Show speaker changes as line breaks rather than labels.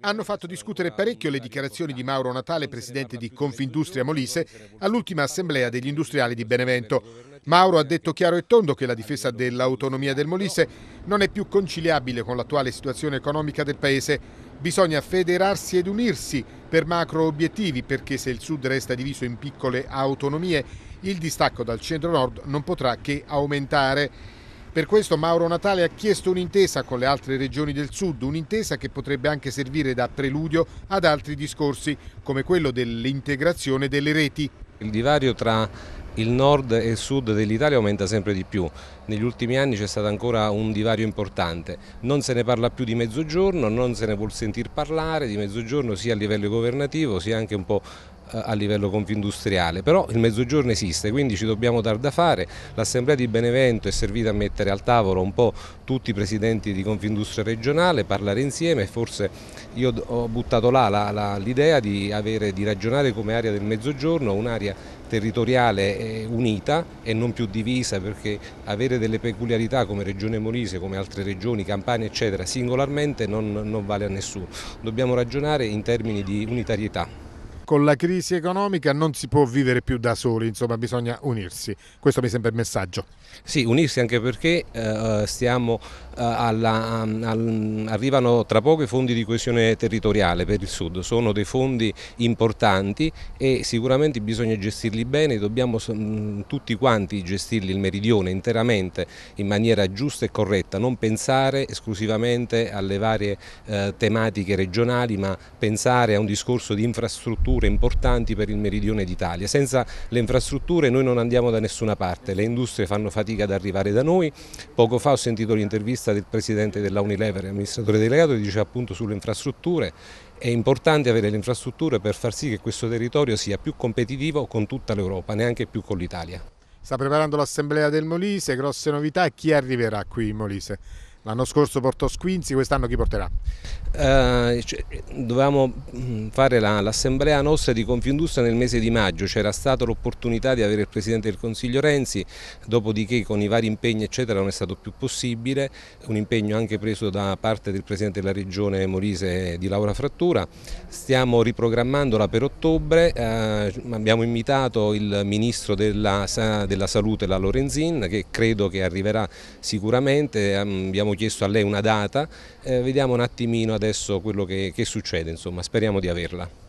hanno fatto discutere parecchio le dichiarazioni di Mauro Natale, presidente di Confindustria Molise, all'ultima assemblea degli industriali di Benevento. Mauro ha detto chiaro e tondo che la difesa dell'autonomia del Molise non è più conciliabile con l'attuale situazione economica del Paese. Bisogna federarsi ed unirsi per macro obiettivi perché se il sud resta diviso in piccole autonomie il distacco dal centro-nord non potrà che aumentare. Per questo Mauro Natale ha chiesto un'intesa con le altre regioni del sud, un'intesa che potrebbe anche servire da preludio ad altri discorsi, come quello dell'integrazione delle reti.
Il divario tra il nord e il sud dell'Italia aumenta sempre di più negli ultimi anni c'è stato ancora un divario importante, non se ne parla più di mezzogiorno, non se ne vuol sentir parlare di mezzogiorno sia a livello governativo sia anche un po' eh, a livello confindustriale, però il mezzogiorno esiste, quindi ci dobbiamo dar da fare. L'Assemblea di Benevento è servita a mettere al tavolo un po' tutti i presidenti di Confindustria regionale, parlare insieme e forse io ho buttato là l'idea di, di ragionare come area del mezzogiorno, un'area territoriale eh, unita e non più divisa perché avere delle peculiarità come Regione Molise, come altre regioni, Campania eccetera, singolarmente non, non vale a nessuno. Dobbiamo ragionare in termini di unitarietà con la crisi economica non si può vivere più da soli, insomma bisogna unirsi. Questo mi sembra il messaggio. Sì, unirsi anche perché eh, stiamo, eh, alla, al, arrivano tra poco i fondi di coesione territoriale per il Sud, sono dei fondi importanti e sicuramente bisogna gestirli bene, dobbiamo mh, mm, tutti quanti gestirli il meridione interamente in maniera giusta e corretta, non pensare esclusivamente alle varie eh, tematiche regionali ma pensare a un discorso di infrastruttura infrastrutture importanti per il meridione d'Italia. Senza le infrastrutture noi non andiamo da nessuna parte, le industrie fanno fatica ad arrivare da noi. Poco fa ho sentito l'intervista del presidente della Unilever, amministratore delegato, che dice appunto sulle infrastrutture è importante avere le infrastrutture per far sì che questo territorio sia più competitivo con tutta l'Europa, neanche più con l'Italia.
Sta preparando l'assemblea del Molise, grosse novità, e chi
arriverà qui in Molise? L'anno scorso portò Squinzi, quest'anno chi porterà? Eh, cioè, dovevamo mm, fare l'assemblea la, nostra di Confindustria nel mese di maggio, c'era stata l'opportunità di avere il Presidente del Consiglio Renzi, dopodiché con i vari impegni eccetera non è stato più possibile, un impegno anche preso da parte del Presidente della Regione Molise di Laura Frattura, stiamo riprogrammandola per ottobre, eh, abbiamo invitato il Ministro della, della Salute, la Lorenzin, che credo che arriverà sicuramente, abbiamo abbiamo chiesto a lei una data, eh, vediamo un attimino adesso quello che, che succede, insomma, speriamo di averla.